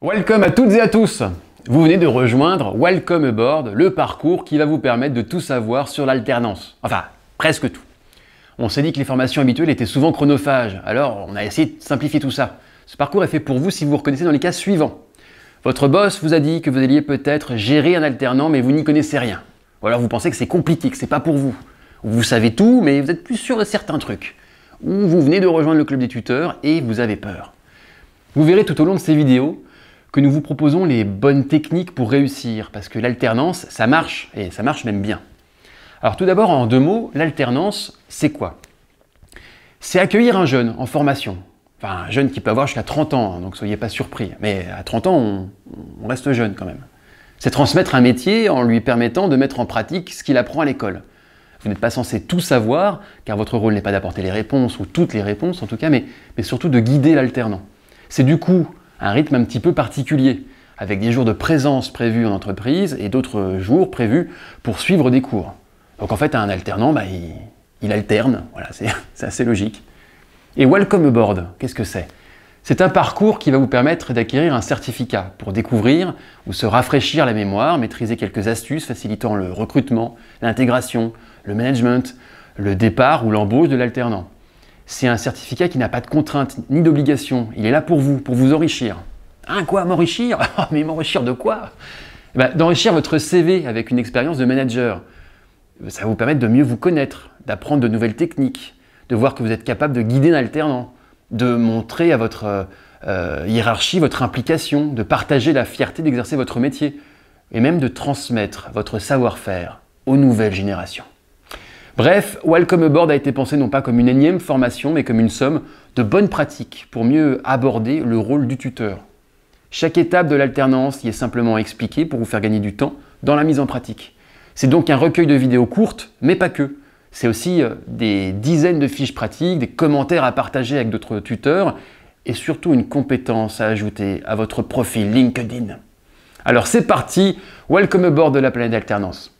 Welcome à toutes et à tous Vous venez de rejoindre Welcome Aboard, le parcours qui va vous permettre de tout savoir sur l'alternance. Enfin, presque tout. On s'est dit que les formations habituelles étaient souvent chronophages, alors on a essayé de simplifier tout ça. Ce parcours est fait pour vous si vous vous reconnaissez dans les cas suivants. Votre boss vous a dit que vous alliez peut-être gérer un alternant mais vous n'y connaissez rien. Ou alors vous pensez que c'est compliqué, que c'est pas pour vous. vous savez tout mais vous êtes plus sûr de certains trucs. Ou vous venez de rejoindre le club des tuteurs et vous avez peur. Vous verrez tout au long de ces vidéos que nous vous proposons les bonnes techniques pour réussir, parce que l'alternance, ça marche, et ça marche même bien. Alors tout d'abord, en deux mots, l'alternance, c'est quoi C'est accueillir un jeune en formation. Enfin, un jeune qui peut avoir jusqu'à 30 ans, hein, donc soyez pas surpris. Mais à 30 ans, on, reste jeune quand même. C'est transmettre un métier en lui permettant de mettre en pratique ce qu'il apprend à l'école. Vous n'êtes pas censé tout savoir, car votre rôle n'est pas d'apporter les réponses, ou toutes les réponses en tout cas, mais, mais surtout de guider l'alternant. C'est du coup un rythme un petit peu particulier, avec des jours de présence prévus en entreprise et d'autres jours prévus pour suivre des cours. Donc en fait, un alternant, bah, il, alterne, voilà, c'est assez logique. Et Welcome Board, qu'est-ce que c'est C'est un parcours qui va vous permettre d'acquérir un certificat pour découvrir ou se rafraîchir la mémoire, maîtriser quelques astuces facilitant le recrutement, l'intégration, le management, le départ ou l'embauche de l'alternant c'est un certificat qui n'a pas de contraintes ni d'obligations. Il est là pour vous, pour vous enrichir. Hein, quoi, m'enrichir oh, Mais m'enrichir de quoi eh ben, D'enrichir votre CV avec une expérience de manager. Ça va vous permettre de mieux vous connaître, d'apprendre de nouvelles techniques, de voir que vous êtes capable de guider un alternant, de montrer à votre euh, euh, hiérarchie votre implication, de partager la fierté d'exercer votre métier, et même de transmettre votre savoir-faire aux nouvelles générations. Bref, Welcome Aboard a été pensé non pas comme une énième formation, mais comme une somme de bonnes pratiques pour mieux aborder le rôle du tuteur. Chaque étape de l'alternance y est simplement expliquée pour vous faire gagner du temps dans la mise en pratique. C'est donc un recueil de vidéos courtes, mais pas que. C'est aussi euh, des dizaines de fiches pratiques, des commentaires à partager avec d'autres tuteurs et surtout une compétence à ajouter à votre profil LinkedIn. Alors c'est parti, welcome aboard de la planète d'alternance